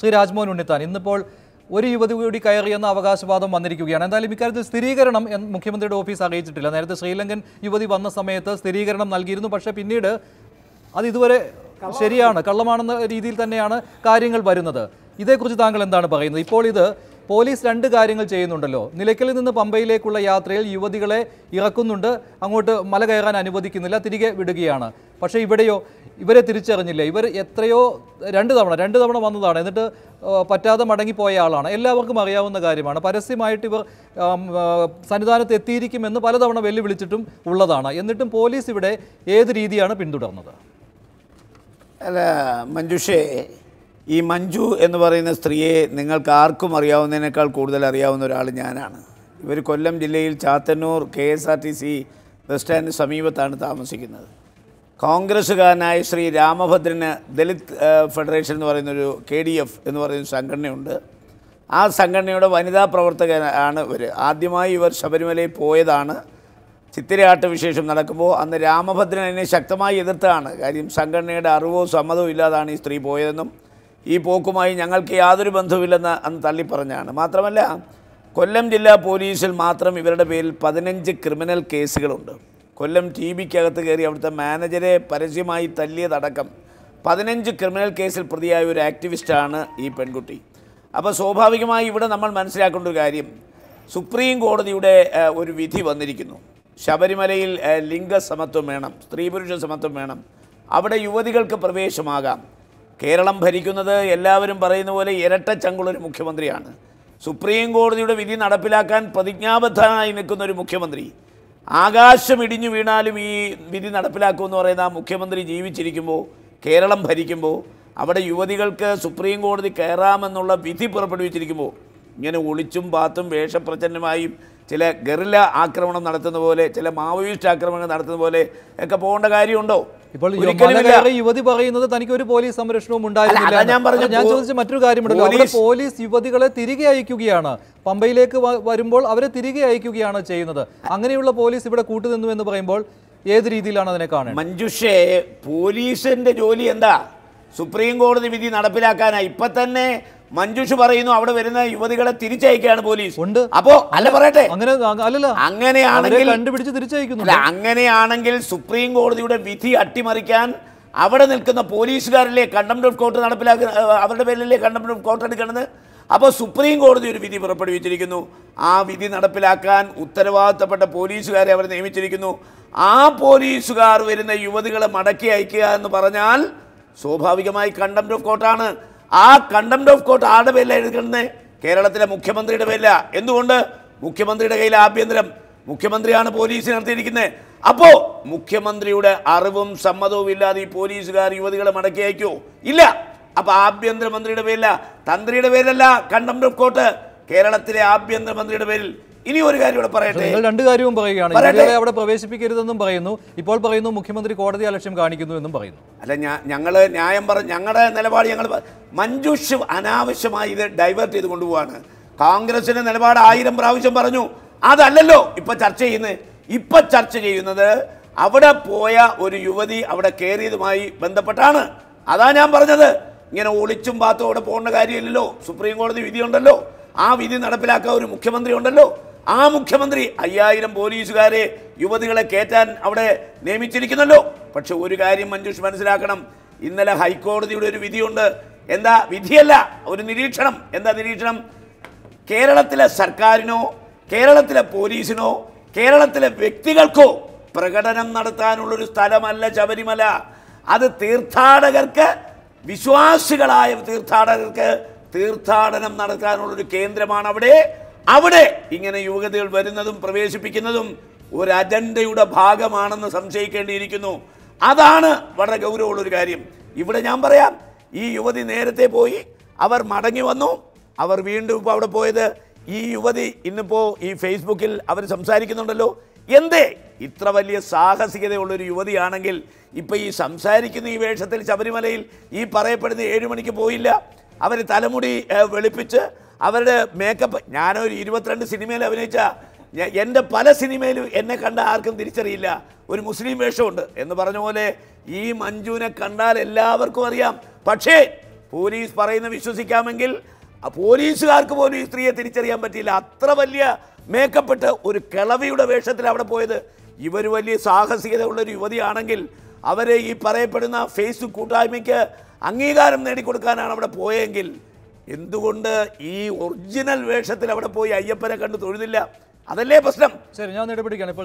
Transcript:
ശ്രീ രാജ്മോഹൻ ഉണ്ണിത്താൻ ഇന്നിപ്പോൾ ഒരു യുവതി കൂടി കയറിയെന്ന അവകാശവാദം വന്നിരിക്കുകയാണ് എന്തായാലും ഇക്കാര്യത്തിൽ സ്ഥിരീകരണം എന്ന് മുഖ്യമന്ത്രിയുടെ ഓഫീസ് അറിയിച്ചിട്ടില്ല നേരത്തെ ശ്രീലങ്കൻ യുവതി വന്ന സമയത്ത് സ്ഥിരീകരണം നൽകിയിരുന്നു പക്ഷേ പിന്നീട് അത് ഇതുവരെ ശരിയാണ് കള്ളമാണെന്ന രീതിയിൽ തന്നെയാണ് കാര്യങ്ങൾ വരുന്നത് ഇതേക്കുറിച്ച് താങ്കൾ എന്താണ് പറയുന്നത് ഇപ്പോൾ ഇത് പോലീസ് രണ്ട് കാര്യങ്ങൾ ചെയ്യുന്നുണ്ടല്ലോ നിലയ്ക്കലിൽ നിന്ന് പമ്പയിലേക്കുള്ള യാത്രയിൽ യുവതികളെ ഇറക്കുന്നുണ്ട് അങ്ങോട്ട് മല കയറാൻ അനുവദിക്കുന്നില്ല തിരികെ വിടുകയാണ് പക്ഷേ ഇവിടെയോ ഇവരെ തിരിച്ചറിഞ്ഞില്ല ഇവർ എത്രയോ രണ്ട് തവണ രണ്ട് തവണ വന്നതാണ് എന്നിട്ട് പറ്റാതെ മടങ്ങിപ്പോയ ആളാണ് എല്ലാവർക്കും അറിയാവുന്ന കാര്യമാണ് പരസ്യമായിട്ട് ഇവർ സന്നിധാനത്ത് എത്തിയിരിക്കുമെന്ന് പലതവണ വെല്ലുവിളിച്ചിട്ടും ഉള്ളതാണ് എന്നിട്ടും പോലീസ് ഇവിടെ ഏത് രീതിയാണ് പിന്തുടർന്നത് അല്ല മഞ്ജുഷേ ഈ മഞ്ജു എന്ന് പറയുന്ന സ്ത്രീയെ നിങ്ങൾക്ക് ആർക്കും അറിയാവുന്നതിനേക്കാൾ കൂടുതൽ അറിയാവുന്ന ഒരാൾ ഞാനാണ് ഇവർ കൊല്ലം ജില്ലയിൽ Chathannoor K S R T C bus സ്റ്റാൻഡിന് സമീപത്താണ് താമസിക്കുന്നത് കോൺഗ്രസ്സുകാരനായ ശ്രീ രാമഭദ്രന് ദലിത് ഫെഡറേഷൻ എന്ന് പറയുന്നൊരു കെ ഡി എഫ് എന്ന് പറയുന്ന സംഘടനയുണ്ട് ആ സംഘടനയുടെ വനിതാ പ്രവർത്തകനാണ് ഇവർ ആദ്യമായി ഇവർ ശബരിമലയിൽ പോയതാണ് ചിത്തിരയാട്ട് വിശേഷം നടക്കുമ്പോൾ അന്ന് രാമഭദ്രൻ അതിനെ ശക്തമായി എതിർത്താണ് കാര്യം സംഘടനയുടെ അറിവോ സമ്മതവും ഇല്ലാതാണ് ഈ സ്ത്രീ പോയതെന്നും ഈ പോക്കുമായി ഞങ്ങൾക്ക് യാതൊരു ബന്ധവുമില്ലെന്ന് അന്ന് തള്ളിപ്പറഞ്ഞാണ് മാത്രമല്ല കൊല്ലം ജില്ലാ പോലീസിൽ മാത്രം ഇവരുടെ പേരിൽ പതിനഞ്ച് ക്രിമിനൽ കേസുകളുണ്ട് കൊല്ലം ടി ബിക്കകത്ത് കയറി അവിടുത്തെ മാനേജരെ പരസ്യമായി തല്ലിയതടക്കം പതിനഞ്ച് ക്രിമിനൽ കേസിൽ പ്രതിയായ ഒരു ആക്ടിവിസ്റ്റാണ് ഈ പെൺകുട്ടി അപ്പോൾ സ്വാഭാവികമായി ഇവിടെ നമ്മൾ മനസ്സിലാക്കേണ്ട ഒരു കാര്യം സുപ്രീം കോടതിയുടെ ഒരു വിധി വന്നിരിക്കുന്നു ശബരിമലയിൽ ലിംഗ സമത്വം വേണം സ്ത്രീ പുരുഷ സമത്വം വേണം അവിടെ യുവതികൾക്ക് പ്രവേശമാകാം കേരളം ഭരിക്കുന്നത് എല്ലാവരും പറയുന്ന പോലെ ഇരട്ട ചങ്കുള്ളൊരു മുഖ്യമന്ത്രിയാണ് സുപ്രീം കോടതിയുടെ വിധി നടപ്പിലാക്കാൻ പ്രതിജ്ഞാബദ്ധനായി നിൽക്കുന്ന ഒരു മുഖ്യമന്ത്രി ആകാശം ഇടിഞ്ഞു വീണാലും ഈ വിധി നടപ്പിലാക്കുമെന്ന് പറയുന്ന മുഖ്യമന്ത്രി ജീവിച്ചിരിക്കുമ്പോൾ കേരളം ഭരിക്കുമ്പോൾ അവിടെ യുവതികൾക്ക് സുപ്രീം കോടതി കയറാമെന്നുള്ള വിധി പുറപ്പെടുവിച്ചിരിക്കുമ്പോൾ ഇങ്ങനെ ഒളിച്ചും പാത്തും വേഷപ്രചന്നമായും ചില ഗറില ആക്രമണം നടത്തുന്ന പോലെ ചില മാവോയിസ്റ്റ് ആക്രമണം നടത്തുന്ന പോലെ ഒക്കെ പോകേണ്ട കാര്യമുണ്ടോ ഇപ്പോൾ യുവതി പറയുന്നത് തനിക്ക് ഒരു പോലീസ് സംരക്ഷണവും ഉണ്ടായിരുന്നില്ല ഞാൻ ചോദിച്ച മറ്റൊരു കാര്യമുണ്ടല്ലോ അവിടെ പോലീസ് യുവതികളെ തിരികെ അയക്കുകയാണ് പമ്പയിലേക്ക് വരുമ്പോൾ അവരെ തിരികെ അയക്കുകയാണ് ചെയ്യുന്നത് അങ്ങനെയുള്ള പോലീസ് ഇവിടെ കൂട്ടുനിന്നു എന്ന് പറയുമ്പോൾ ഏത് രീതിയിലാണ് അതിനെ കാണുന്നത് മഞ്ജുഷേ പോലീസിന്റെ ജോലി എന്താ സുപ്രീം കോടതി വിധി നടപ്പിലാക്കാനാ ഇപ്പൊ തന്നെ മഞ്ജുഷ് പറയുന്നു അവിടെ വരുന്ന യുവതികളെ തിരിച്ചയക്കാണ് പോലീസ് ഉണ്ട് അപ്പോ അല്ല പറയട്ടെ അങ്ങനെ അങ്ങനെയാണെങ്കിൽ കണ്ടുപിടിച്ച് തിരിച്ചയക്കുന്നു അങ്ങനെയാണെങ്കിൽ സുപ്രീം കോടതിയുടെ വിധി അട്ടിമറിക്കാൻ അവിടെ നിൽക്കുന്ന പോലീസുകാരിലെ കണ്ടംപ്റ്റ് ഓഫ് കോർട്ട് നടപ്പിലാക്കുന്ന അവരുടെ പേരിലെ കണ്ടംപ്റ്റ് ഓഫ് കോർട്ട് എടുക്കണമെന്ന് അപ്പോൾ സുപ്രീം കോടതി ഒരു വിധി പുറപ്പെടുവിച്ചിരിക്കുന്നു ആ വിധി നടപ്പിലാക്കാൻ ഉത്തരവാദിത്തപ്പെട്ട പോലീസുകാരെ അവർ നിയമിച്ചിരിക്കുന്നു ആ പോലീസുകാർ വരുന്ന യുവതികളെ മടക്കി അയക്കുക എന്ന് പറഞ്ഞാൽ സ്വാഭാവികമായി കണ്ടംപ്റ്റ് ഓഫ് കോർട്ടാണ് ആ കണ്ടംപ്റ്റ് ഓഫ് കോർട്ട് ആരുടെ പേരിലാണ് എടുക്കുന്നത് കേരളത്തിലെ മുഖ്യമന്ത്രിയുടെ പേരിലാണ് എന്തുകൊണ്ട് മുഖ്യമന്ത്രിയുടെ കയ്യിൽ ആഭ്യന്തരം മുഖ്യമന്ത്രിയാണ് പോലീസ് നടത്തിയിരിക്കുന്നത് അപ്പോൾ മുഖ്യമന്ത്രിയുടെ അറിവും സമ്മതവും ഇല്ലാതെ ഈ പോലീസുകാർ യുവതികളെ മടക്കി അയക്കുമോ ഇല്ല അപ്പോൾ ആഭ്യന്തരമന്ത്രിയുടെ പേരില തന്ത്രിയുടെ പേരിലല്ല കണ്ടംപ്റ്റ് ഓഫ് കോർട്ട് കേരളത്തിലെ ആഭ്യന്തരമന്ത്രിയുടെ പേരിൽ ഇനി ഒരു കാര്യം ഇവിടെ പറയട്ടെ നിങ്ങൾ രണ്ട് കാര്യവും പറയുകയാണ് അവിടെ പ്രവേശിപ്പിക്കരുതെന്നും പറയുന്നു ഇപ്പോൾ പറയുന്നു മുഖ്യമന്ത്രി കോടതി അലക്ഷ്യം കാണിക്കുന്നു എന്നും പറയുന്നു അല്ല ഞാൻ ഞങ്ങൾ ന്യായം പറ ഞങ്ങളുടെ നിലപാട് ഞങ്ങൾ മഞ്ജുഷ് അനാവശ്യമായി ഇത് ഡൈവേർട്ട് ചെയ്ത് കൊണ്ടുപോവാണ് കോൺഗ്രസിന്റെ നിലപാട് ആയിരം പ്രാവശ്യം പറഞ്ഞു അതല്ലല്ലോ ഇപ്പൊ ചർച്ച ചെയ്യുന്നത് ഇപ്പൊ ചർച്ച ചെയ്യുന്നത് അവിടെ പോയ ഒരു യുവതി അവിടെ കയറിയതുമായി ബന്ധപ്പെട്ടാണ് അതാ ഞാൻ പറഞ്ഞത് ഇങ്ങനെ ഒളിച്ചും പാത്തും അവിടെ പോകേണ്ട കാര്യമില്ലല്ലോ സുപ്രീം കോടതി വിധിയുണ്ടല്ലോ ആ വിധി നടപ്പിലാക്കാൻ ഒരു മുഖ്യമന്ത്രി ഉണ്ടല്ലോ ആ മുഖ്യമന്ത്രി അയ്യായിരം പോലീസുകാരെ യുവതികളെ കയറ്റാൻ അവിടെ നിയമിച്ചിരിക്കുന്നല്ലോ പക്ഷെ ഒരു കാര്യം മഞ്ജുഷ് മനസ്സിലാക്കണം ഇന്നലെ ഹൈക്കോടതിയുടെ ഒരു വിധിയുണ്ട് എന്താ വിധിയല്ല ഒരു നിരീക്ഷണം എന്താ നിരീക്ഷണം കേരളത്തിലെ സർക്കാരിനോ കേരളത്തിലെ പോലീസിനോ കേരളത്തിലെ വ്യക്തികൾക്കോ പ്രകടനം നടത്താനുള്ളൊരു സ്ഥലമല്ല ശബരിമല അത് തീർത്ഥാടകർക്ക് വിശ്വാസികളായ തീർത്ഥാടകർക്ക് തീർത്ഥാടനം നടത്താനുള്ളൊരു കേന്ദ്രമാണ് അവിടെ അവിടെ ഇങ്ങനെ യുവതികൾ വരുന്നതും പ്രവേശിപ്പിക്കുന്നതും ഒരു അജണ്ടയുടെ ഭാഗമാണെന്ന് സംശയിക്കേണ്ടിയിരിക്കുന്നു അതാണ് വളരെ ഗൗരവമുള്ളൊരു കാര്യം ഇവിടെ ഞാൻ പറയാം ഈ യുവതി നേരത്തെ പോയി അവർ മടങ്ങി വന്നു അവർ വീണ്ടും ഇപ്പോൾ അവിടെ പോയത് ഈ യുവതി ഇന്നിപ്പോൾ ഈ ഫേസ്ബുക്കിൽ അവർ സംസാരിക്കുന്നുണ്ടല്ലോ എന്തേ ഇത്ര വലിയ സാഹസികതയുള്ളൊരു യുവതിയാണെങ്കിൽ ഇപ്പോൾ ഈ സംസാരിക്കുന്ന ഈ വേഷത്തിൽ ശബരിമലയിൽ ഈ പറയപ്പെടുന്ന ഏഴുമണിക്ക് മണിക്ക് പോയില്ല അവർ തലമുടി വെളുപ്പിച്ച് അവരുടെ മേക്കപ്പ് ഞാനൊരു ഇരുപത്തിരണ്ട് സിനിമയിൽ അഭിനയിച്ച എൻ്റെ പല സിനിമയിലും എന്നെ കണ്ട ആർക്കും തിരിച്ചറിയില്ല ഒരു മുസ്ലിം വേഷമുണ്ട് എന്ന് പറഞ്ഞ പോലെ ഈ മഞ്ജുവിനെ കണ്ടാൽ എല്ലാവർക്കും അറിയാം പക്ഷേ പോലീസ് പറയുന്ന വിശ്വസിക്കാമെങ്കിൽ പോലീസുകാർക്ക് പോലും ഈ സ്ത്രീയെ തിരിച്ചറിയാൻ പറ്റിയില്ല അത്ര വലിയ മേക്കപ്പെട്ട് ഒരു കിളവിയുടെ വേഷത്തിൽ അവിടെ പോയത് ഇവർ വലിയ സാഹസികത ഉള്ളൊരു യുവതിയാണെങ്കിൽ അവരെ ഈ പറയപ്പെടുന്ന ഫേസ്ബുക്ക് കൂട്ടായ്മയ്ക്ക് അംഗീകാരം നേടിക്കൊടുക്കാനാണ് അവിടെ പോയെങ്കിൽ എന്തുകൊണ്ട് ഈ ഒറിജിനൽ വേഷത്തിൽ അവിടെ പോയി അയ്യപ്പനെ കണ്ട് തൊഴുതില്ല അതല്ലേ പ്രശ്നം ശരി ഞാൻ ഇടപെടിക്കാണ്